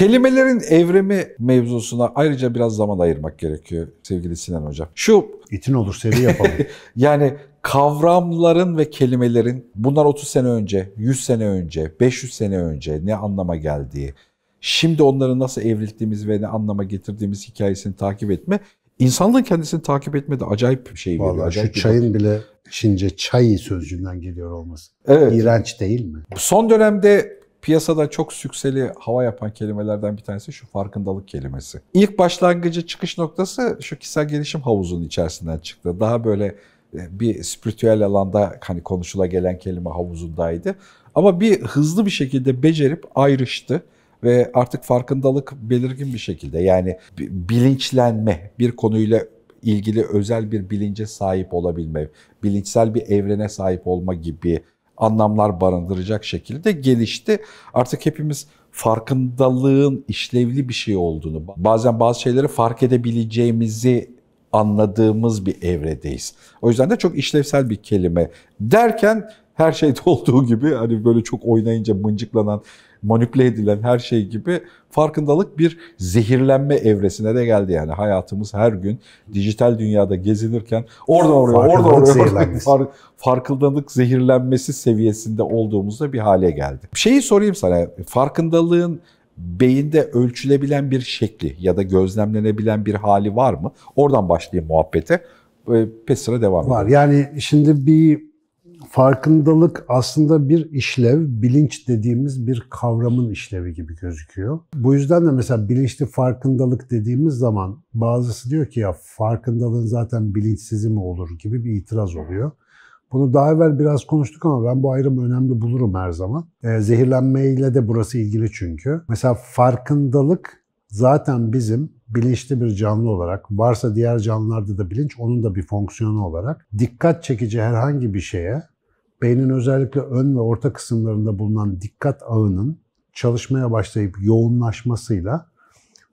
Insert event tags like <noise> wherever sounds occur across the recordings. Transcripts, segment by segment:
Kelimelerin evrimi mevzusuna ayrıca biraz zaman ayırmak gerekiyor sevgili Sinan Hocam. Şu... itin olur seri yapalım. <laughs> yani kavramların ve kelimelerin bundan 30 sene önce, 100 sene önce, 500 sene önce ne anlama geldiği, şimdi onları nasıl evrildiğimiz ve ne anlama getirdiğimiz hikayesini takip etme İnsanlığın kendisini takip etme de Acayip bir şey Vallahi veriyor. Acayip şu çayın bile Çince çay sözcüğünden geliyor olması. Evet. İğrenç değil mi? Son dönemde piyasada çok sükseli hava yapan kelimelerden bir tanesi şu farkındalık kelimesi. İlk başlangıcı çıkış noktası şu kişisel gelişim havuzunun içerisinden çıktı. Daha böyle e, bir spiritüel alanda hani konuşula gelen kelime havuzundaydı. Ama bir hızlı bir şekilde becerip ayrıştı ve artık farkındalık belirgin bir şekilde yani bilinçlenme bir konuyla ilgili özel bir bilince sahip olabilme, bilinçsel bir evrene sahip olma gibi anlamlar barındıracak şekilde gelişti. Artık hepimiz farkındalığın işlevli bir şey olduğunu, bazen bazı şeyleri fark edebileceğimizi anladığımız bir evredeyiz. O yüzden de çok işlevsel bir kelime derken her şeyde <laughs> olduğu gibi hani böyle çok oynayınca mıncıklanan manipüle edilen her şey gibi farkındalık bir zehirlenme evresine de geldi yani. Hayatımız her gün dijital dünyada gezinirken orada oraya, orada oraya farkındalık zehirlenmesi seviyesinde olduğumuzda bir hale geldi. Şeyi sorayım sana, farkındalığın beyinde ölçülebilen bir şekli ya da gözlemlenebilen bir hali var mı? Oradan başlayayım muhabbete. Ee, pes sıra devam edelim. Var. Yani şimdi bir farkındalık aslında bir işlev, bilinç dediğimiz bir kavramın işlevi gibi gözüküyor. Bu yüzden de mesela bilinçli farkındalık dediğimiz zaman bazısı diyor ki ya farkındalığın zaten bilinçsizi mi olur gibi bir itiraz oluyor. Bunu daha evvel biraz konuştuk ama ben bu ayrımı önemli bulurum her zaman. E, zehirlenmeyle de burası ilgili çünkü. Mesela farkındalık zaten bizim bilinçli bir canlı olarak, varsa diğer canlılarda da bilinç, onun da bir fonksiyonu olarak dikkat çekici herhangi bir şeye Beynin özellikle ön ve orta kısımlarında bulunan dikkat ağının çalışmaya başlayıp yoğunlaşmasıyla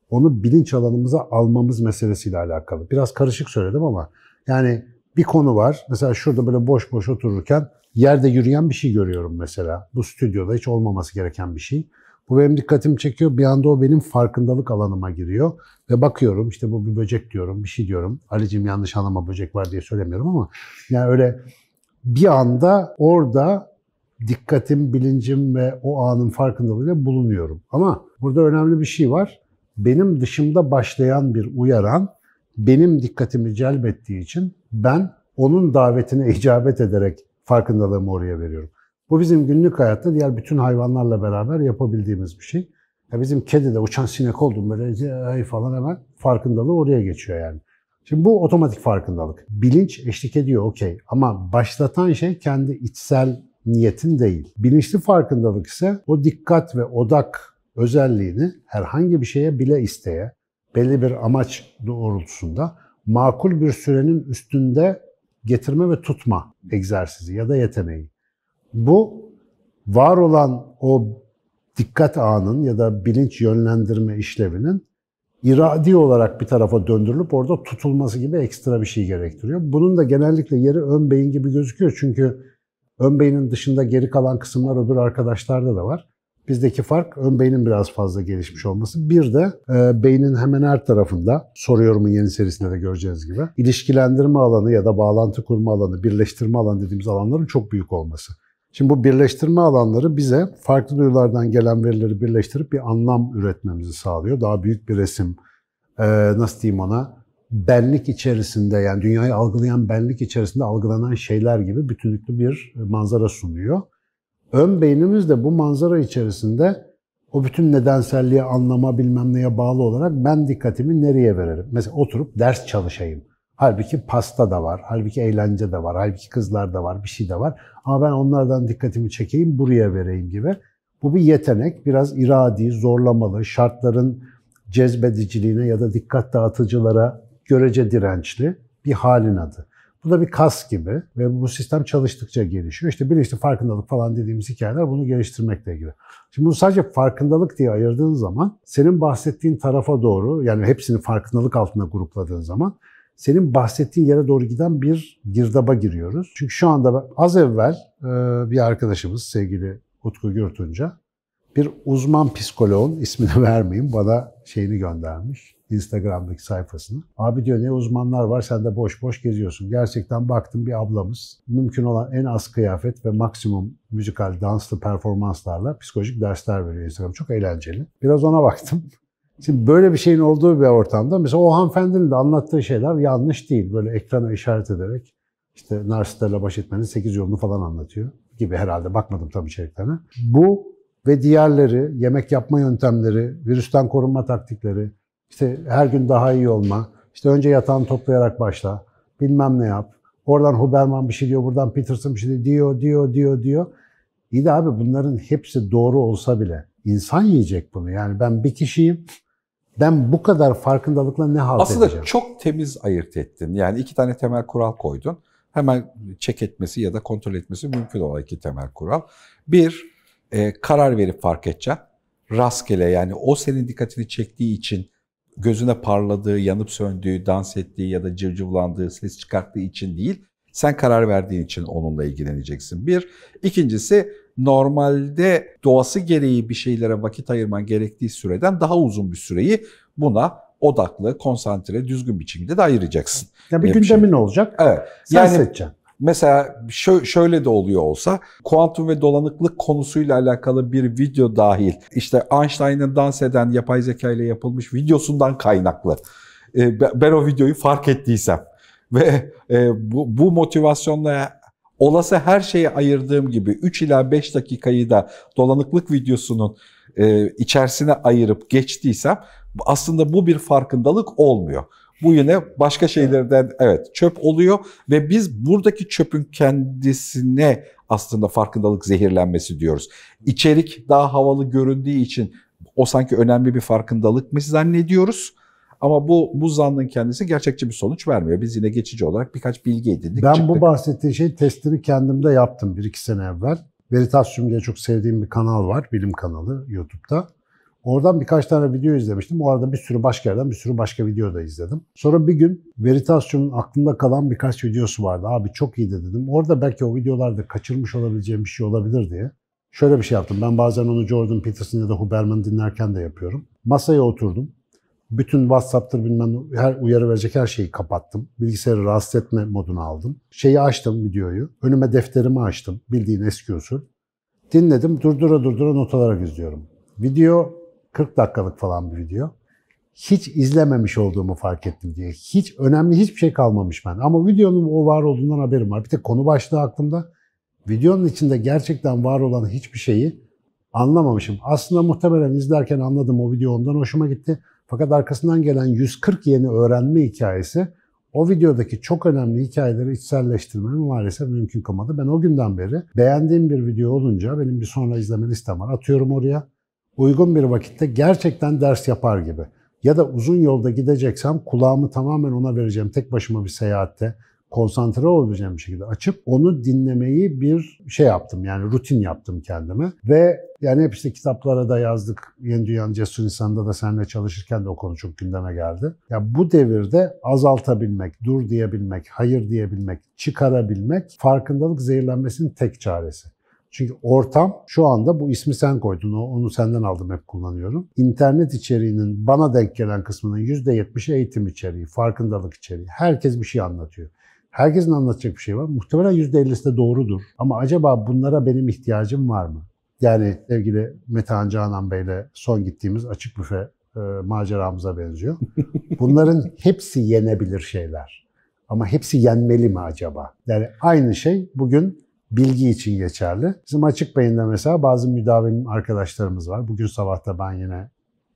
onu bilinç alanımıza almamız meselesiyle alakalı. Biraz karışık söyledim ama yani bir konu var. Mesela şurada böyle boş boş otururken yerde yürüyen bir şey görüyorum mesela. Bu stüdyoda hiç olmaması gereken bir şey. Bu benim dikkatimi çekiyor. Bir anda o benim farkındalık alanıma giriyor. Ve bakıyorum işte bu bir böcek diyorum, bir şey diyorum. Ali'cim yanlış anlama böcek var diye söylemiyorum ama yani öyle bir anda orada dikkatim, bilincim ve o anın farkındalığıyla bulunuyorum. Ama burada önemli bir şey var. Benim dışımda başlayan bir uyaran benim dikkatimi celbettiği için ben onun davetine icabet ederek farkındalığımı oraya veriyorum. Bu bizim günlük hayatta diğer bütün hayvanlarla beraber yapabildiğimiz bir şey. Ya bizim kedi de uçan sinek oldum böyle ay falan hemen farkındalığı oraya geçiyor yani. Şimdi bu otomatik farkındalık. Bilinç eşlik ediyor okey ama başlatan şey kendi içsel niyetin değil. Bilinçli farkındalık ise o dikkat ve odak özelliğini herhangi bir şeye bile isteye, belli bir amaç doğrultusunda makul bir sürenin üstünde getirme ve tutma egzersizi ya da yeteneği. Bu var olan o dikkat ağının ya da bilinç yönlendirme işlevinin iradi olarak bir tarafa döndürülüp orada tutulması gibi ekstra bir şey gerektiriyor. Bunun da genellikle yeri ön beyin gibi gözüküyor çünkü ön beynin dışında geri kalan kısımlar öbür arkadaşlarda da var. Bizdeki fark ön beynin biraz fazla gelişmiş olması. Bir de e, beynin hemen her tarafında, soruyorumun yeni serisinde de göreceğiniz gibi, ilişkilendirme alanı ya da bağlantı kurma alanı, birleştirme alanı dediğimiz alanların çok büyük olması. Şimdi bu birleştirme alanları bize farklı duyulardan gelen verileri birleştirip bir anlam üretmemizi sağlıyor. Daha büyük bir resim, e, nasıl diyeyim ona, benlik içerisinde yani dünyayı algılayan benlik içerisinde algılanan şeyler gibi bütünlüklü bir manzara sunuyor. Ön beynimiz de bu manzara içerisinde o bütün nedenselliği anlama, bilmem neye bağlı olarak ben dikkatimi nereye veririm? Mesela oturup ders çalışayım. Halbuki pasta da var, halbuki eğlence de var, halbuki kızlar da var, bir şey de var. Ama ben onlardan dikkatimi çekeyim, buraya vereyim gibi. Bu bir yetenek, biraz iradi, zorlamalı, şartların cezbediciliğine ya da dikkat dağıtıcılara görece dirençli bir halin adı. Bu da bir kas gibi ve bu sistem çalıştıkça gelişiyor. İşte bilinçli farkındalık falan dediğimiz hikayeler bunu geliştirmekle ilgili. Şimdi bunu sadece farkındalık diye ayırdığın zaman senin bahsettiğin tarafa doğru yani hepsini farkındalık altında grupladığın zaman senin bahsettiğin yere doğru giden bir girdaba giriyoruz. Çünkü şu anda az evvel e, bir arkadaşımız sevgili Utku Gürtunca bir uzman psikoloğun ismini <laughs> vermeyeyim bana şeyini göndermiş. Instagram'daki sayfasını. Abi diyor ne uzmanlar var sen de boş boş geziyorsun. Gerçekten baktım bir ablamız mümkün olan en az kıyafet ve maksimum müzikal danslı performanslarla psikolojik dersler veriyor Instagram. Çok eğlenceli. Biraz ona baktım. Şimdi böyle bir şeyin olduğu bir ortamda mesela o hanımefendinin de anlattığı şeyler yanlış değil. Böyle ekrana işaret ederek işte narsistlerle baş etmenin 8 yolunu falan anlatıyor gibi herhalde. Bakmadım tam içeriklerine. Bu ve diğerleri, yemek yapma yöntemleri, virüsten korunma taktikleri, işte her gün daha iyi olma, işte önce yatağını toplayarak başla, bilmem ne yap, oradan Huberman bir şey diyor, buradan Peterson bir şey diyor, diyor, diyor, diyor. diyor. İyi de abi bunların hepsi doğru olsa bile insan yiyecek bunu. Yani ben bir kişiyim, ben bu kadar farkındalıkla ne halt Aslında edeceğim? Aslında çok temiz ayırt ettin. Yani iki tane temel kural koydun. Hemen çek etmesi ya da kontrol etmesi mümkün olan iki temel kural. Bir, e, karar verip fark edeceğim. Rastgele yani o senin dikkatini çektiği için gözüne parladığı, yanıp söndüğü, dans ettiği ya da cıvcıvlandığı, ses çıkarttığı için değil, sen karar verdiğin için onunla ilgileneceksin. Bir. ikincisi normalde doğası gereği bir şeylere vakit ayırman gerektiği süreden daha uzun bir süreyi buna odaklı, konsantre, düzgün biçimde de ayıracaksın. Ya bir gündemin şey. olacak. Evet. Sen yani, seçeceksin. Mesela şöyle de oluyor olsa, kuantum ve dolanıklık konusuyla alakalı bir video dahil, işte Einstein'ın dans eden yapay zeka ile yapılmış videosundan kaynaklı. E, ben o videoyu fark ettiysem, ve e, bu, bu motivasyonla olası her şeyi ayırdığım gibi 3 ila 5 dakikayı da dolanıklık videosunun e, içerisine ayırıp geçtiysem aslında bu bir farkındalık olmuyor. Bu yine başka şeylerden evet çöp oluyor ve biz buradaki çöpün kendisine aslında farkındalık zehirlenmesi diyoruz. İçerik daha havalı göründüğü için o sanki önemli bir farkındalık mı zannediyoruz? Ama bu bu zannın kendisi gerçekçi bir sonuç vermiyor. Biz yine geçici olarak birkaç bilgi edindik. Ben çıktık. bu bahsettiğin şey testini kendimde yaptım bir iki sene evvel. Veritasium diye çok sevdiğim bir kanal var, bilim kanalı YouTube'da. Oradan birkaç tane video izlemiştim. O arada bir sürü başka yerden bir sürü başka video da izledim. Sonra bir gün Veritasium'un aklımda kalan birkaç videosu vardı. Abi çok iyiydi dedim. Orada belki o videolarda kaçırmış olabileceğim bir şey olabilir diye. Şöyle bir şey yaptım. Ben bazen onu Jordan Peterson ya da Huberman dinlerken de yapıyorum. Masaya oturdum. Bütün WhatsApp'tır bilmem her uyarı verecek her şeyi kapattım. Bilgisayarı rahatsız etme moduna aldım. Şeyi açtım videoyu. Önüme defterimi açtım. Bildiğin eski usul. Dinledim. Durdura durdura notalara olarak izliyorum. Video 40 dakikalık falan bir video. Hiç izlememiş olduğumu fark ettim diye. Hiç önemli hiçbir şey kalmamış ben. Ama videonun o var olduğundan haberim var. Bir de konu başlığı aklımda. Videonun içinde gerçekten var olan hiçbir şeyi anlamamışım. Aslında muhtemelen izlerken anladım o video ondan hoşuma gitti. Fakat arkasından gelen 140 yeni öğrenme hikayesi o videodaki çok önemli hikayeleri içselleştirmemi maalesef mümkün kılmadı. Ben o günden beri beğendiğim bir video olunca benim bir sonra izleme listem var. Atıyorum oraya. Uygun bir vakitte gerçekten ders yapar gibi. Ya da uzun yolda gideceksem kulağımı tamamen ona vereceğim. Tek başıma bir seyahatte konsantre olabileceğim bir şekilde açıp onu dinlemeyi bir şey yaptım yani rutin yaptım kendime ve yani hep işte kitaplara da yazdık. Yeni Dünya'nın Cesur İnsan'da da seninle çalışırken de o konu çok gündeme geldi. Ya bu devirde azaltabilmek, dur diyebilmek, hayır diyebilmek, çıkarabilmek farkındalık zehirlenmesinin tek çaresi. Çünkü ortam şu anda bu ismi sen koydun, onu senden aldım hep kullanıyorum. İnternet içeriğinin bana denk gelen kısmının %70'i eğitim içeriği, farkındalık içeriği. Herkes bir şey anlatıyor. Herkesin anlatacak bir şey var. Muhtemelen %50'si de doğrudur. Ama acaba bunlara benim ihtiyacım var mı? Yani sevgili Metehan Canan Bey'le son gittiğimiz açık büfe e, maceramıza benziyor. <laughs> Bunların hepsi yenebilir şeyler. Ama hepsi yenmeli mi acaba? Yani aynı şey bugün bilgi için geçerli. Bizim açık beyinde mesela bazı müdavim arkadaşlarımız var. Bugün sabah da ben yine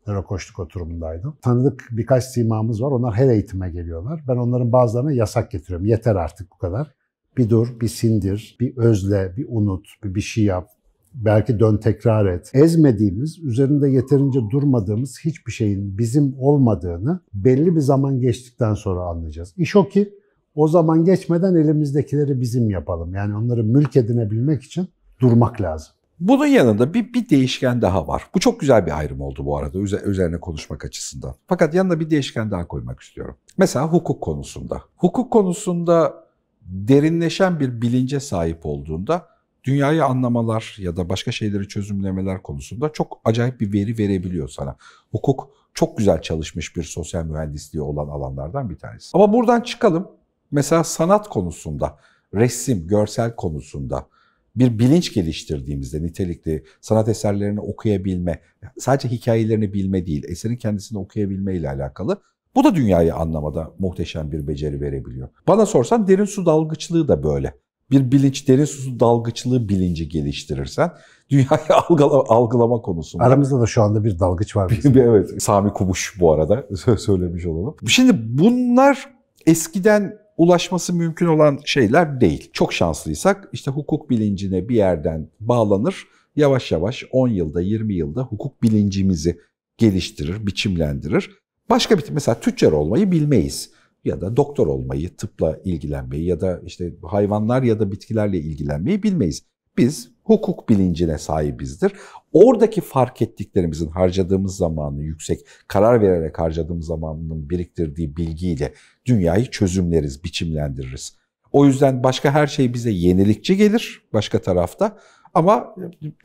nörokoçluk oturumundaydım. Tanıdık birkaç simamız var. Onlar her eğitime geliyorlar. Ben onların bazılarına yasak getiriyorum. Yeter artık bu kadar. Bir dur, bir sindir, bir özle, bir unut, bir, bir şey yap. Belki dön tekrar et. Ezmediğimiz, üzerinde yeterince durmadığımız hiçbir şeyin bizim olmadığını belli bir zaman geçtikten sonra anlayacağız. İş o ki o zaman geçmeden elimizdekileri bizim yapalım. Yani onları mülk edinebilmek için durmak lazım. Bunun yanında bir, bir değişken daha var. Bu çok güzel bir ayrım oldu bu arada üzerine konuşmak açısından. Fakat yanına bir değişken daha koymak istiyorum. Mesela hukuk konusunda. Hukuk konusunda derinleşen bir bilince sahip olduğunda dünyayı anlamalar ya da başka şeyleri çözümlemeler konusunda çok acayip bir veri verebiliyor sana. Hukuk çok güzel çalışmış bir sosyal mühendisliği olan alanlardan bir tanesi. Ama buradan çıkalım. Mesela sanat konusunda, resim, görsel konusunda, bir bilinç geliştirdiğimizde nitelikli sanat eserlerini okuyabilme, sadece hikayelerini bilme değil, eserin kendisini okuyabilme ile alakalı bu da dünyayı anlamada muhteşem bir beceri verebiliyor. Bana sorsan derin su dalgıçlığı da böyle. Bir bilinç, derin su dalgıçlığı bilinci geliştirirsen dünyayı <laughs> algılama, algılama konusunda. Aramızda da şu anda bir dalgıç var. <laughs> evet, Sami Kubuş bu arada söylemiş olalım. Şimdi bunlar eskiden ulaşması mümkün olan şeyler değil. Çok şanslıysak işte hukuk bilincine bir yerden bağlanır, yavaş yavaş 10 yılda, 20 yılda hukuk bilincimizi geliştirir, biçimlendirir. Başka bir mesela tüccar olmayı bilmeyiz ya da doktor olmayı, tıpla ilgilenmeyi ya da işte hayvanlar ya da bitkilerle ilgilenmeyi bilmeyiz. Biz hukuk bilincine sahibizdir. Oradaki fark ettiklerimizin harcadığımız zamanı yüksek, karar vererek harcadığımız zamanının biriktirdiği bilgiyle dünyayı çözümleriz, biçimlendiririz. O yüzden başka her şey bize yenilikçi gelir başka tarafta ama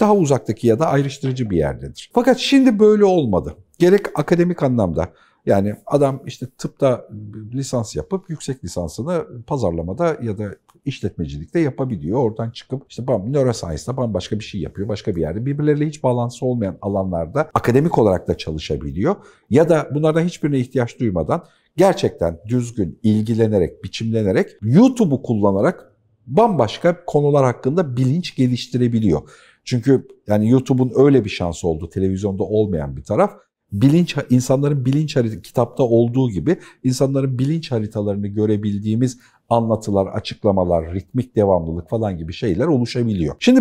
daha uzaktaki ya da ayrıştırıcı bir yerdedir. Fakat şimdi böyle olmadı. Gerek akademik anlamda yani adam işte tıpta lisans yapıp yüksek lisansını pazarlamada ya da işletmecilikte yapabiliyor. Oradan çıkıp işte bam, neuroscience'da bambaşka bir şey yapıyor. Başka bir yerde birbirleriyle hiç bağlantısı olmayan alanlarda akademik olarak da çalışabiliyor. Ya da bunlardan hiçbirine ihtiyaç duymadan gerçekten düzgün, ilgilenerek, biçimlenerek YouTube'u kullanarak bambaşka konular hakkında bilinç geliştirebiliyor. Çünkü yani YouTube'un öyle bir şansı oldu televizyonda olmayan bir taraf bilinç insanların bilinç haritası kitapta olduğu gibi insanların bilinç haritalarını görebildiğimiz anlatılar, açıklamalar, ritmik devamlılık falan gibi şeyler oluşabiliyor. Şimdi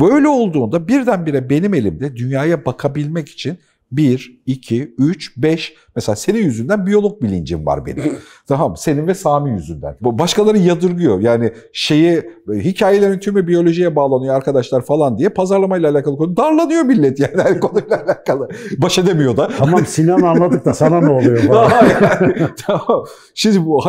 böyle olduğunda birdenbire benim elimde dünyaya bakabilmek için 1, 2, 3, 5. Mesela senin yüzünden biyolog bilincim var benim. <laughs> tamam senin ve Sami yüzünden. Başkaları yadırgıyor. Yani şeyi hikayelerin tümü biyolojiye bağlanıyor arkadaşlar falan diye pazarlamayla alakalı konu. Darlanıyor millet yani her konuyla alakalı. Baş edemiyor da. Tamam <laughs> Sinan anladık da sana ne oluyor falan. <laughs> tamam. Şimdi bu,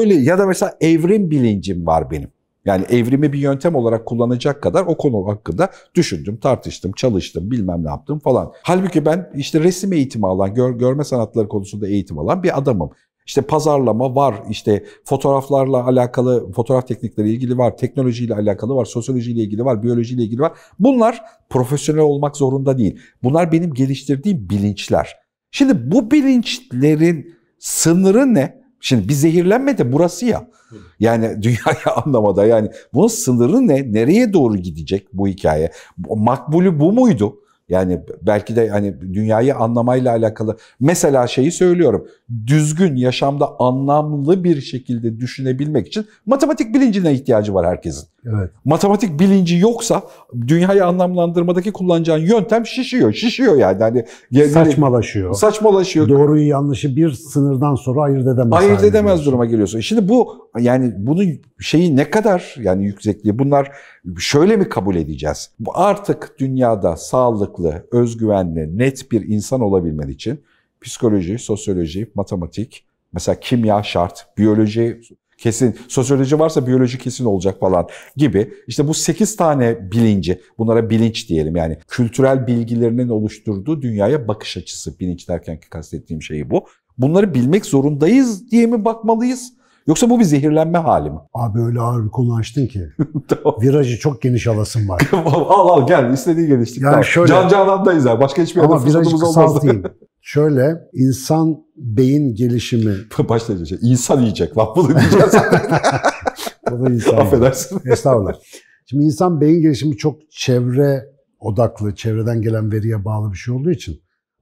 öyle ya da mesela evrim bilincim var benim. Yani evrimi bir yöntem olarak kullanacak kadar o konu hakkında düşündüm, tartıştım, çalıştım, bilmem ne yaptım falan. Halbuki ben işte resim eğitimi alan, gör, görme sanatları konusunda eğitim alan bir adamım. İşte pazarlama var, işte fotoğraflarla alakalı, fotoğraf teknikleri ilgili var, teknolojiyle alakalı var, sosyolojiyle ilgili var, biyolojiyle ilgili var. Bunlar profesyonel olmak zorunda değil. Bunlar benim geliştirdiğim bilinçler. Şimdi bu bilinçlerin sınırı ne? Şimdi bir zehirlenme de burası ya. Yani <laughs> dünyayı anlamada yani bunun sınırı ne? Nereye doğru gidecek bu hikaye? Makbulü bu muydu? Yani belki de hani dünyayı anlamayla alakalı mesela şeyi söylüyorum. Düzgün yaşamda anlamlı bir şekilde düşünebilmek için matematik bilincine ihtiyacı var herkesin. Evet. Matematik bilinci yoksa dünyayı anlamlandırmadaki kullanacağın yöntem şişiyor. Şişiyor yani. Hani yani saçmalaşıyor. Saçmalaşıyor. Doğruyu yanlışı bir sınırdan sonra ayırt edemez. Ayırt edemez diyorsun. duruma geliyorsun. E şimdi bu yani bunun şeyi ne kadar yani yüksekliği bunlar şöyle mi kabul edeceğiz? Artık dünyada sağlıklı, özgüvenli, net bir insan olabilmen için psikoloji, sosyoloji, matematik, mesela kimya şart, biyoloji kesin sosyoloji varsa biyoloji kesin olacak falan gibi. İşte bu 8 tane bilinci, bunlara bilinç diyelim yani kültürel bilgilerinin oluşturduğu dünyaya bakış açısı bilinç derken ki kastettiğim şey bu. Bunları bilmek zorundayız diye mi bakmalıyız? Yoksa bu bir zehirlenme hali mi? Abi öyle ağır bir konu açtın ki. <laughs> tamam. Virajı çok geniş alasın var. <laughs> al al gel istediğin genişlik. Yani şöyle, Can canandayız ya. Başka hiçbir yerde fırsatımız olmaz. Ama virajı kısaltayım. <laughs> Şöyle insan beyin gelişimi. <laughs> başlayacağız. diyecek. Şey, insan yiyecek. Bak bunu diyeceğiz. <laughs> Bu da insan. Affedersin. Yiyecek. Estağfurullah. Şimdi insan beyin gelişimi çok çevre odaklı, çevreden gelen veriye bağlı bir şey olduğu için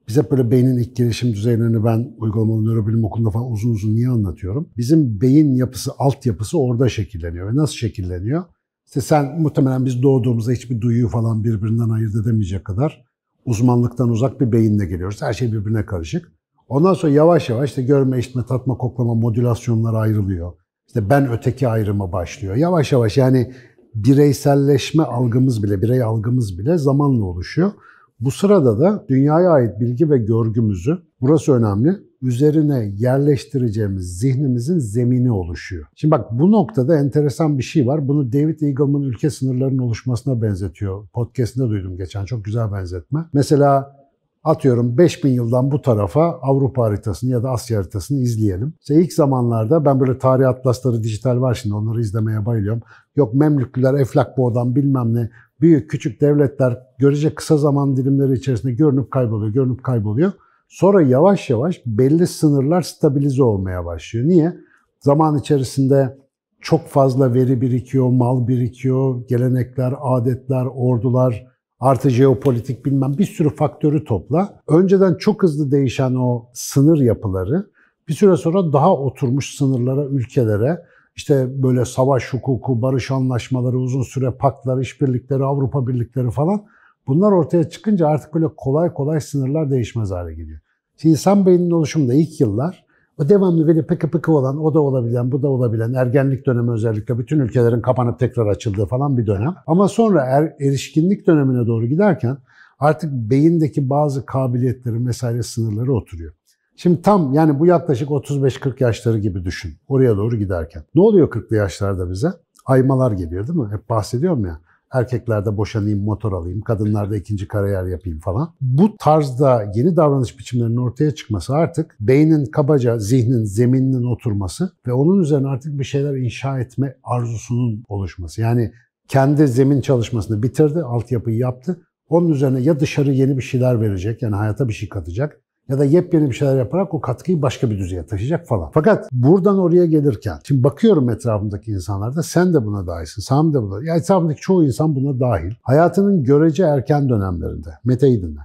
bize böyle beynin ilk gelişim düzeylerini ben uygulamalı nörobilim okulunda falan uzun uzun niye anlatıyorum? Bizim beyin yapısı, altyapısı orada şekilleniyor. Ve nasıl şekilleniyor? İşte sen muhtemelen biz doğduğumuzda hiçbir duyuyu falan birbirinden ayırt edemeyecek kadar uzmanlıktan uzak bir beyinle geliyoruz. Her şey birbirine karışık. Ondan sonra yavaş yavaş işte görme, işitme, tatma, koklama, modülasyonları ayrılıyor. İşte ben öteki ayrımı başlıyor. Yavaş yavaş yani bireyselleşme algımız bile, birey algımız bile zamanla oluşuyor. Bu sırada da dünyaya ait bilgi ve görgümüzü, burası önemli, üzerine yerleştireceğimiz zihnimizin zemini oluşuyor. Şimdi bak bu noktada enteresan bir şey var. Bunu David Eagleman ülke sınırlarının oluşmasına benzetiyor. Podcast'inde duydum geçen. Çok güzel benzetme. Mesela Atıyorum 5000 yıldan bu tarafa Avrupa haritasını ya da Asya haritasını izleyelim. İşte ilk zamanlarda ben böyle tarih atlasları dijital var şimdi onları izlemeye bayılıyorum. Yok Memlüklüler, Eflak Boğdan bilmem ne büyük küçük devletler görece kısa zaman dilimleri içerisinde görünüp kayboluyor, görünüp kayboluyor. Sonra yavaş yavaş belli sınırlar stabilize olmaya başlıyor. Niye? Zaman içerisinde çok fazla veri birikiyor, mal birikiyor, gelenekler, adetler, ordular, artı jeopolitik bilmem bir sürü faktörü topla. Önceden çok hızlı değişen o sınır yapıları bir süre sonra daha oturmuş sınırlara, ülkelere işte böyle savaş hukuku, barış anlaşmaları, uzun süre paktlar, işbirlikleri, Avrupa birlikleri falan Bunlar ortaya çıkınca artık böyle kolay kolay sınırlar değişmez hale geliyor. Şimdi insan beyninin oluşumunda ilk yıllar o devamlı böyle pıkı pıkı olan, o da olabilen, bu da olabilen, ergenlik dönemi özellikle bütün ülkelerin kapanıp tekrar açıldığı falan bir dönem. Ama sonra er, erişkinlik dönemine doğru giderken artık beyindeki bazı kabiliyetlerin vesaire sınırları oturuyor. Şimdi tam yani bu yaklaşık 35-40 yaşları gibi düşün oraya doğru giderken. Ne oluyor 40'lı yaşlarda bize? Aymalar geliyor değil mi? Hep bahsediyorum ya erkeklerde boşanayım, motor alayım, kadınlarda ikinci kariyer yapayım falan. Bu tarzda yeni davranış biçimlerinin ortaya çıkması artık beynin kabaca zihnin zemininin oturması ve onun üzerine artık bir şeyler inşa etme arzusunun oluşması. Yani kendi zemin çalışmasını bitirdi, altyapıyı yaptı. Onun üzerine ya dışarı yeni bir şeyler verecek, yani hayata bir şey katacak ya da yepyeni bir şeyler yaparak o katkıyı başka bir düzeye taşıyacak falan. Fakat buradan oraya gelirken şimdi bakıyorum etrafımdaki insanlarda sen de buna dahilsin, Sam de buna. Ya etrafımdaki çoğu insan buna dahil. Hayatının görece erken dönemlerinde, Mete'yi dinle.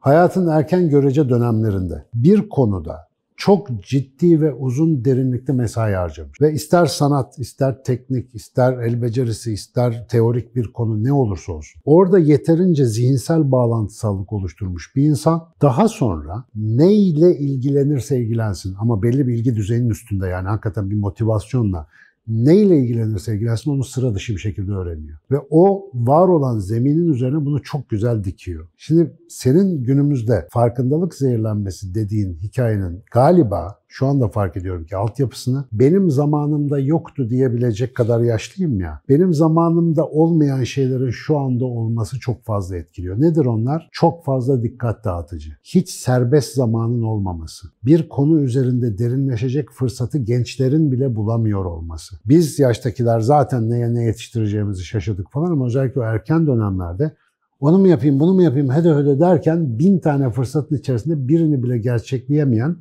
Hayatın erken görece dönemlerinde bir konuda çok ciddi ve uzun derinlikli mesai harcamış. Ve ister sanat, ister teknik, ister el becerisi, ister teorik bir konu ne olursa olsun. Orada yeterince zihinsel bağlantısallık oluşturmuş bir insan daha sonra neyle ilgilenirse ilgilensin ama belli bir ilgi düzeyinin üstünde yani hakikaten bir motivasyonla neyle ilgilenirse ilgilensin onu sıra dışı bir şekilde öğreniyor. Ve o var olan zeminin üzerine bunu çok güzel dikiyor. Şimdi senin günümüzde farkındalık zehirlenmesi dediğin hikayenin galiba şu anda fark ediyorum ki altyapısını benim zamanımda yoktu diyebilecek kadar yaşlıyım ya. Benim zamanımda olmayan şeylerin şu anda olması çok fazla etkiliyor. Nedir onlar? Çok fazla dikkat dağıtıcı. Hiç serbest zamanın olmaması. Bir konu üzerinde derinleşecek fırsatı gençlerin bile bulamıyor olması. Biz yaştakiler zaten neye ne yetiştireceğimizi şaşırdık falan ama özellikle erken dönemlerde onu mu yapayım, bunu mu yapayım, hede hede derken bin tane fırsatın içerisinde birini bile gerçekleyemeyen,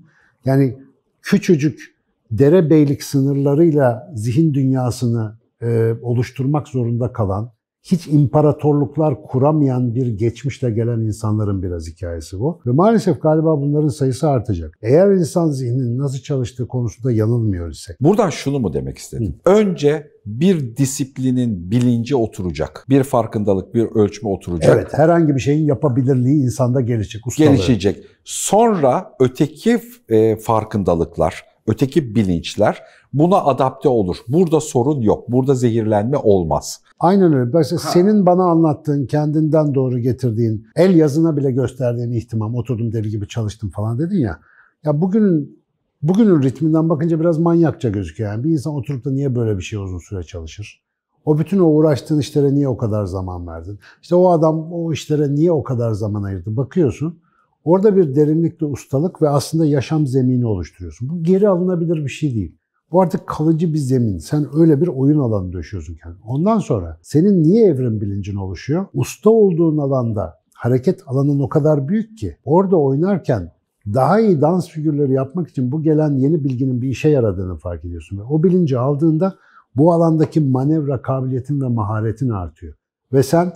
yani küçücük derebeylik sınırlarıyla zihin dünyasını e, oluşturmak zorunda kalan hiç imparatorluklar kuramayan bir geçmişte gelen insanların biraz hikayesi bu. Ve maalesef galiba bunların sayısı artacak. Eğer insan zihninin nasıl çalıştığı konusunda yanılmıyor ise. Buradan şunu mu demek istedim? Hı. Önce bir disiplinin bilinci oturacak. Bir farkındalık, bir ölçme oturacak. Evet, herhangi bir şeyin yapabilirliği insanda gelişecek. Ustalığı. Gelişecek. Sonra öteki e, farkındalıklar, öteki bilinçler buna adapte olur. Burada sorun yok. Burada zehirlenme olmaz. Aynen öyle. Mesela senin bana anlattığın, kendinden doğru getirdiğin, el yazına bile gösterdiğin ihtimam, oturdum deli gibi çalıştım falan dedin ya. Ya bugünün bugünün ritminden bakınca biraz manyakça gözüküyor. Yani bir insan oturup da niye böyle bir şey uzun süre çalışır? O bütün o uğraştığın işlere niye o kadar zaman verdin? İşte o adam o işlere niye o kadar zaman ayırdı? Bakıyorsun Orada bir derinlikte ustalık ve aslında yaşam zemini oluşturuyorsun. Bu geri alınabilir bir şey değil. Bu artık kalıcı bir zemin. Sen öyle bir oyun alanı döşüyorsun kendine. Ondan sonra senin niye evrim bilincin oluşuyor? Usta olduğun alanda hareket alanın o kadar büyük ki orada oynarken daha iyi dans figürleri yapmak için bu gelen yeni bilginin bir işe yaradığını fark ediyorsun. Ve o bilinci aldığında bu alandaki manevra kabiliyetin ve maharetin artıyor. Ve sen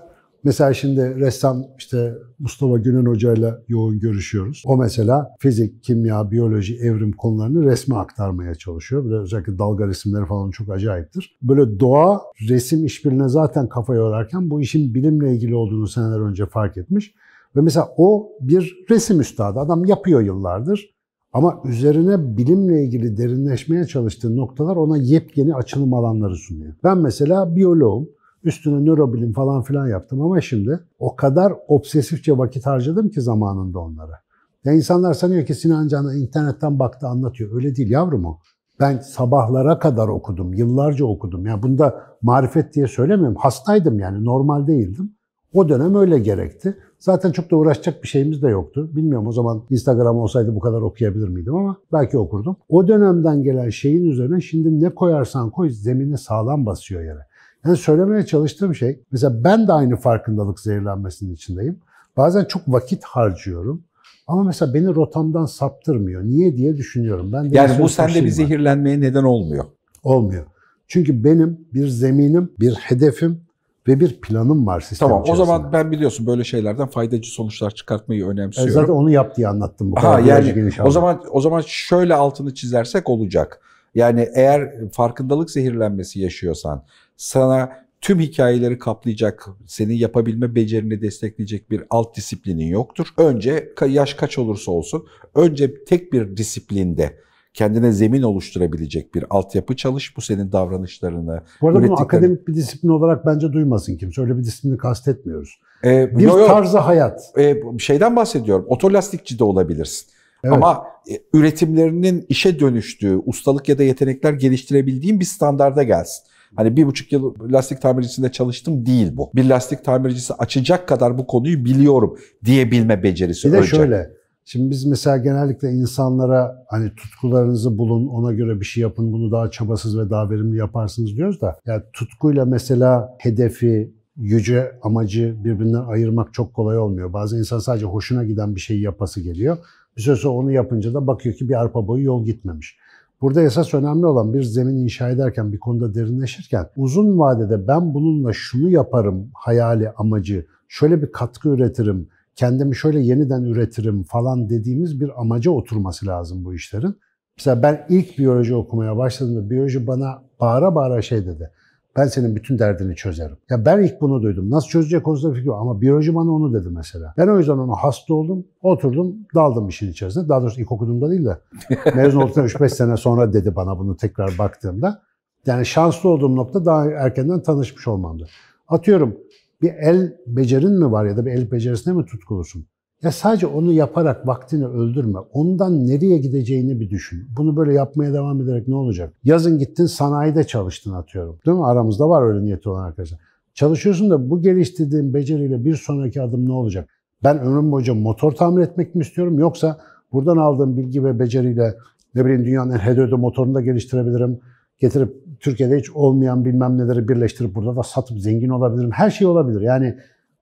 Mesela şimdi ressam işte Mustafa Günün Hoca ile yoğun görüşüyoruz. O mesela fizik, kimya, biyoloji, evrim konularını resme aktarmaya çalışıyor. Böyle özellikle dalga resimleri falan çok acayiptir. Böyle doğa resim işbirine zaten kafa yorarken bu işin bilimle ilgili olduğunu seneler önce fark etmiş. Ve mesela o bir resim üstadı. Adam yapıyor yıllardır. Ama üzerine bilimle ilgili derinleşmeye çalıştığı noktalar ona yepyeni açılım alanları sunuyor. Ben mesela biyoloğum. Üstüne nörobilim falan filan yaptım ama şimdi o kadar obsesifçe vakit harcadım ki zamanında onlara. Ya insanlar sanıyor ki Sinan Can'a internetten baktı anlatıyor. Öyle değil yavrum o. Ben sabahlara kadar okudum, yıllarca okudum. Yani bunda marifet diye söylemiyorum. Hastaydım yani, normal değildim. O dönem öyle gerekti. Zaten çok da uğraşacak bir şeyimiz de yoktu. Bilmiyorum o zaman Instagram olsaydı bu kadar okuyabilir miydim ama belki okurdum. O dönemden gelen şeyin üzerine şimdi ne koyarsan koy zemini sağlam basıyor yere. Yani söylemeye çalıştığım şey, mesela ben de aynı farkındalık zehirlenmesinin içindeyim. Bazen çok vakit harcıyorum. Ama mesela beni rotamdan saptırmıyor. Niye diye düşünüyorum. Ben de yani bu sende bir zehirlenmeye neden olmuyor. Olmuyor. Çünkü benim bir zeminim, bir hedefim ve bir planım var sistem Tamam içerisinde. o zaman ben biliyorsun böyle şeylerden faydacı sonuçlar çıkartmayı önemsiyorum. E zaten onu yap diye anlattım bu kadar. Ha, yani, o zaman o zaman şöyle altını çizersek olacak. Yani eğer farkındalık zehirlenmesi yaşıyorsan sana tüm hikayeleri kaplayacak, senin yapabilme becerini destekleyecek bir alt disiplinin yoktur. Önce yaş kaç olursa olsun, önce tek bir disiplinde kendine zemin oluşturabilecek bir altyapı çalış. Bu senin davranışlarını, Bu arada bunu akademik bir disiplin olarak bence duymasın kimse. Öyle bir disiplini kastetmiyoruz. Ee, bir yo, tarzı hayat. E, şeyden bahsediyorum, otolastikçi de olabilirsin. Evet. Ama e, üretimlerinin işe dönüştüğü, ustalık ya da yetenekler geliştirebildiğin bir standarda gelsin. Hani bir buçuk yıl lastik tamircisinde çalıştım değil bu. Bir lastik tamircisi açacak kadar bu konuyu biliyorum diyebilme becerisi. Bir de önce. şöyle. Şimdi biz mesela genellikle insanlara hani tutkularınızı bulun, ona göre bir şey yapın, bunu daha çabasız ve daha verimli yaparsınız diyoruz da yani tutkuyla mesela hedefi, yüce amacı birbirinden ayırmak çok kolay olmuyor. Bazen insan sadece hoşuna giden bir şeyi yapası geliyor. Bir süre sonra onu yapınca da bakıyor ki bir arpa boyu yol gitmemiş. Burada esas önemli olan bir zemin inşa ederken, bir konuda derinleşirken uzun vadede ben bununla şunu yaparım hayali, amacı, şöyle bir katkı üretirim, kendimi şöyle yeniden üretirim falan dediğimiz bir amaca oturması lazım bu işlerin. Mesela ben ilk biyoloji okumaya başladığımda biyoloji bana bağıra bağıra şey dedi. Ben senin bütün derdini çözerim. Ya ben ilk bunu duydum. Nasıl çözecek konusunda fikrim ama biyoloji bana onu dedi mesela. Ben o yüzden ona hasta oldum. Oturdum, daldım işin içerisine. Daha doğrusu ilkokulumda değil de <laughs> mezun olduktan 3-5 sene sonra dedi bana bunu tekrar baktığımda. Yani şanslı olduğum nokta daha erkenden tanışmış olmamdı. Atıyorum bir el becerin mi var ya da bir el becerisine mi tutkulusun? Ya sadece onu yaparak vaktini öldürme. Ondan nereye gideceğini bir düşün. Bunu böyle yapmaya devam ederek ne olacak? Yazın gittin sanayide çalıştın atıyorum. Değil mi? Aramızda var öyle niyeti olan arkadaşlar. Çalışıyorsun da bu geliştirdiğin beceriyle bir sonraki adım ne olacak? Ben ömrüm boyunca motor tamir etmek mi istiyorum yoksa buradan aldığım bilgi ve beceriyle ne bileyim dünyanın en hedöde motorunu da geliştirebilirim. Getirip Türkiye'de hiç olmayan bilmem neleri birleştirip burada da satıp zengin olabilirim. Her şey olabilir. Yani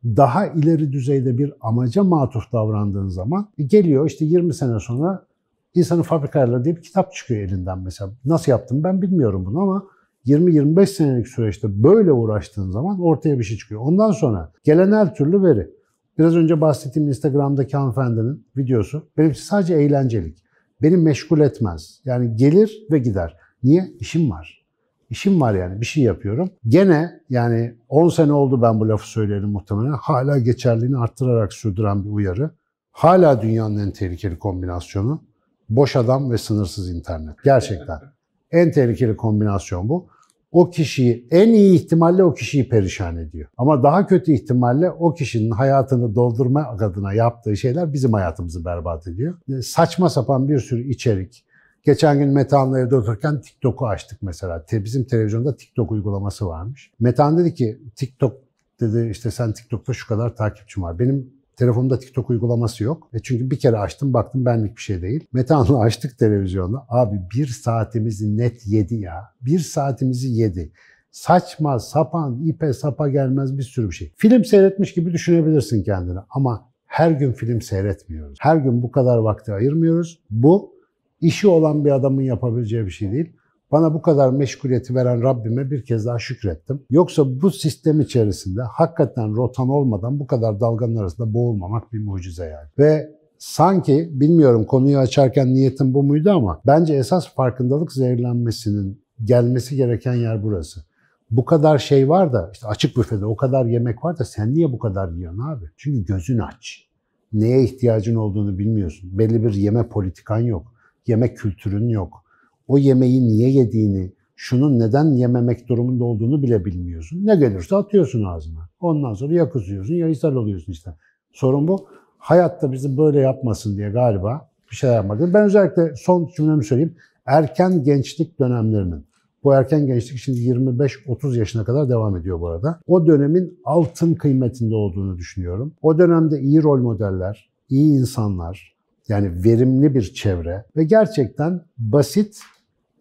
daha ileri düzeyde bir amaca matuf davrandığın zaman geliyor işte 20 sene sonra insanın fabrikalarla diye bir kitap çıkıyor elinden mesela. Nasıl yaptım ben bilmiyorum bunu ama 20-25 senelik süreçte böyle uğraştığın zaman ortaya bir şey çıkıyor. Ondan sonra gelen her türlü veri. Biraz önce bahsettiğim Instagram'daki hanımefendinin videosu benim için sadece eğlencelik. Beni meşgul etmez. Yani gelir ve gider. Niye? İşim var. İşim var yani bir şey yapıyorum. Gene yani 10 sene oldu ben bu lafı söyleyelim muhtemelen. Hala geçerliğini arttırarak sürdüren bir uyarı. Hala dünyanın en tehlikeli kombinasyonu boş adam ve sınırsız internet. Gerçekten. <laughs> En tehlikeli kombinasyon bu. O kişiyi en iyi ihtimalle o kişiyi perişan ediyor. Ama daha kötü ihtimalle o kişinin hayatını doldurma adına yaptığı şeyler bizim hayatımızı berbat ediyor. Saçma sapan bir sürü içerik, Geçen gün Metehan'la evde otururken TikTok'u açtık mesela. Bizim televizyonda TikTok uygulaması varmış. Metehan dedi ki TikTok dedi işte sen TikTok'ta şu kadar takipçim var. Benim telefonumda TikTok uygulaması yok. E çünkü bir kere açtım baktım benlik bir şey değil. Metehan'la <laughs> açtık televizyonda. Abi bir saatimizi net yedi ya. Bir saatimizi yedi saçma sapan ipe sapa gelmez bir sürü bir şey. Film seyretmiş gibi düşünebilirsin kendini ama her gün film seyretmiyoruz. Her gün bu kadar vakti ayırmıyoruz. Bu işi olan bir adamın yapabileceği bir şey değil. Bana bu kadar meşguliyeti veren Rabbime bir kez daha şükrettim. Yoksa bu sistem içerisinde hakikaten rotan olmadan bu kadar dalganın arasında boğulmamak bir mucize yani. Ve sanki bilmiyorum konuyu açarken niyetim bu muydu ama bence esas farkındalık zehirlenmesinin gelmesi gereken yer burası. Bu kadar şey var da işte açık büfede o kadar yemek var da sen niye bu kadar yiyorsun abi? Çünkü gözün aç. Neye ihtiyacın olduğunu bilmiyorsun. Belli bir yeme politikan yok yemek kültürün yok. O yemeği niye yediğini, şunun neden yememek durumunda olduğunu bile bilmiyorsun. Ne gelirse atıyorsun ağzına. Ondan sonra ya kusuyorsun ya ishal oluyorsun işte. Sorun bu. Hayatta bizi böyle yapmasın diye galiba bir şey yapmadı. Ben özellikle son cümlemi söyleyeyim. Erken gençlik dönemlerinin, bu erken gençlik şimdi 25-30 yaşına kadar devam ediyor bu arada. O dönemin altın kıymetinde olduğunu düşünüyorum. O dönemde iyi rol modeller, iyi insanlar, yani verimli bir çevre ve gerçekten basit,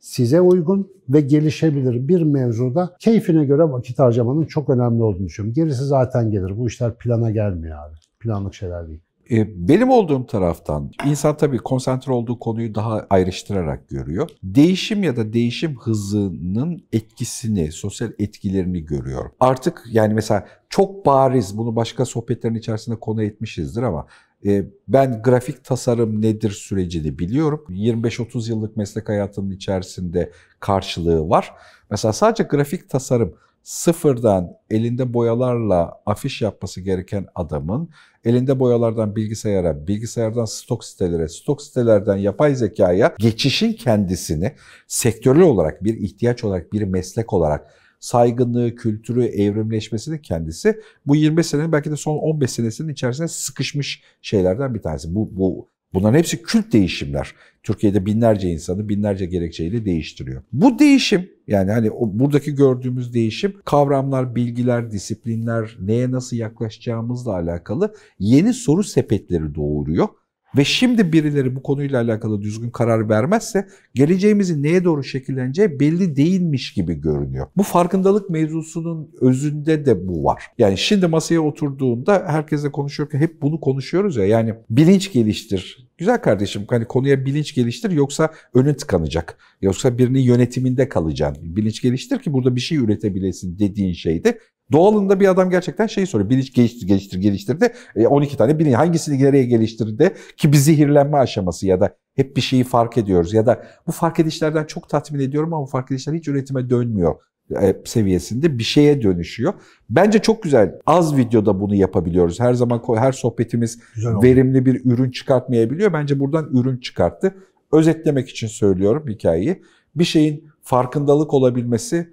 size uygun ve gelişebilir bir mevzuda keyfine göre vakit harcamanın çok önemli olduğunu düşünüyorum. Gerisi zaten gelir. Bu işler plana gelmiyor abi. Planlık şeyler değil. E, benim olduğum taraftan insan tabii konsantre olduğu konuyu daha ayrıştırarak görüyor. Değişim ya da değişim hızının etkisini, sosyal etkilerini görüyor. Artık yani mesela çok bariz bunu başka sohbetlerin içerisinde konu etmişizdir ama ee, ben grafik tasarım nedir sürecini biliyorum. 25-30 yıllık meslek hayatının içerisinde karşılığı var. Mesela sadece grafik tasarım sıfırdan elinde boyalarla afiş yapması gereken adamın elinde boyalardan bilgisayara, bilgisayardan stok sitelere, stok sitelerden yapay zekaya geçişin kendisini sektörel olarak bir ihtiyaç olarak bir meslek olarak saygınlığı, kültürü, evrimleşmesinin kendisi bu 20 senenin belki de son 15 senesinin içerisinde sıkışmış şeylerden bir tanesi. Bu, bu Bunların hepsi kült değişimler. Türkiye'de binlerce insanı binlerce gerekçeyle değiştiriyor. Bu değişim yani hani buradaki gördüğümüz değişim kavramlar, bilgiler, disiplinler neye nasıl yaklaşacağımızla alakalı yeni soru sepetleri doğuruyor. Ve şimdi birileri bu konuyla alakalı düzgün karar vermezse geleceğimizin neye doğru şekilleneceği belli değilmiş gibi görünüyor. Bu farkındalık mevzusunun özünde de bu var. Yani şimdi masaya oturduğunda herkesle konuşuyorken hep bunu konuşuyoruz ya yani bilinç geliştir. Güzel kardeşim hani konuya bilinç geliştir yoksa önün tıkanacak. Yoksa birinin yönetiminde kalacaksın. Bilinç geliştir ki burada bir şey üretebilesin dediğin şeyde Doğalında bir adam gerçekten şeyi soruyor. Bilinç geliştir, geliştir, geliştirdi. E, 12 tane bilinç. Hangisini nereye geliştirdi? Ki bir zehirlenme aşaması ya da hep bir şeyi fark ediyoruz. Ya da bu fark edişlerden çok tatmin ediyorum ama bu fark edişler hiç üretime dönmüyor e, seviyesinde bir şeye dönüşüyor. Bence çok güzel. Az videoda bunu yapabiliyoruz. Her zaman her sohbetimiz verimli bir ürün çıkartmayabiliyor. Bence buradan ürün çıkarttı. Özetlemek için söylüyorum hikayeyi. Bir şeyin farkındalık olabilmesi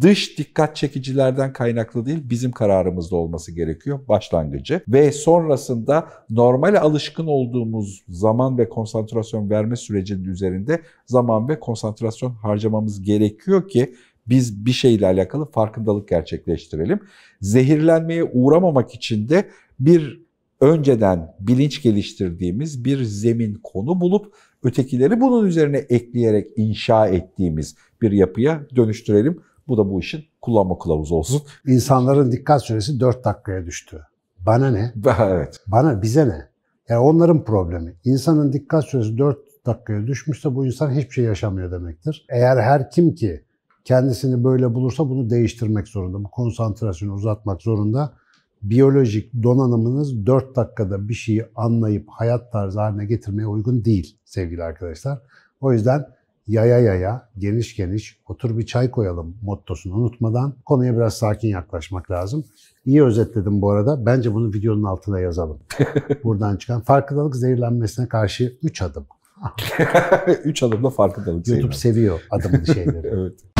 dış dikkat çekicilerden kaynaklı değil bizim kararımızda olması gerekiyor başlangıcı ve sonrasında normal alışkın olduğumuz zaman ve konsantrasyon verme sürecinin üzerinde zaman ve konsantrasyon harcamamız gerekiyor ki biz bir şeyle alakalı farkındalık gerçekleştirelim. Zehirlenmeye uğramamak için de bir önceden bilinç geliştirdiğimiz bir zemin konu bulup ötekileri bunun üzerine ekleyerek inşa ettiğimiz bir yapıya dönüştürelim. Bu da bu işin kullanma kılavuzu olsun. İnsanların dikkat süresi 4 dakikaya düştü. Bana ne? <laughs> evet. Bana, bize ne? Yani onların problemi. İnsanın dikkat süresi 4 dakikaya düşmüşse bu insan hiçbir şey yaşamıyor demektir. Eğer her kim ki kendisini böyle bulursa bunu değiştirmek zorunda. Bu konsantrasyonu uzatmak zorunda. Biyolojik donanımınız 4 dakikada bir şeyi anlayıp hayat tarzı haline getirmeye uygun değil sevgili arkadaşlar. O yüzden yaya yaya, geniş geniş, otur bir çay koyalım mottosunu unutmadan konuya biraz sakin yaklaşmak lazım. İyi özetledim bu arada. Bence bunu videonun altına yazalım. <laughs> Buradan çıkan farkındalık zehirlenmesine karşı 3 adım. 3 <laughs> adımda farkındalık YouTube seviyor adımlı şeyleri. <laughs> evet.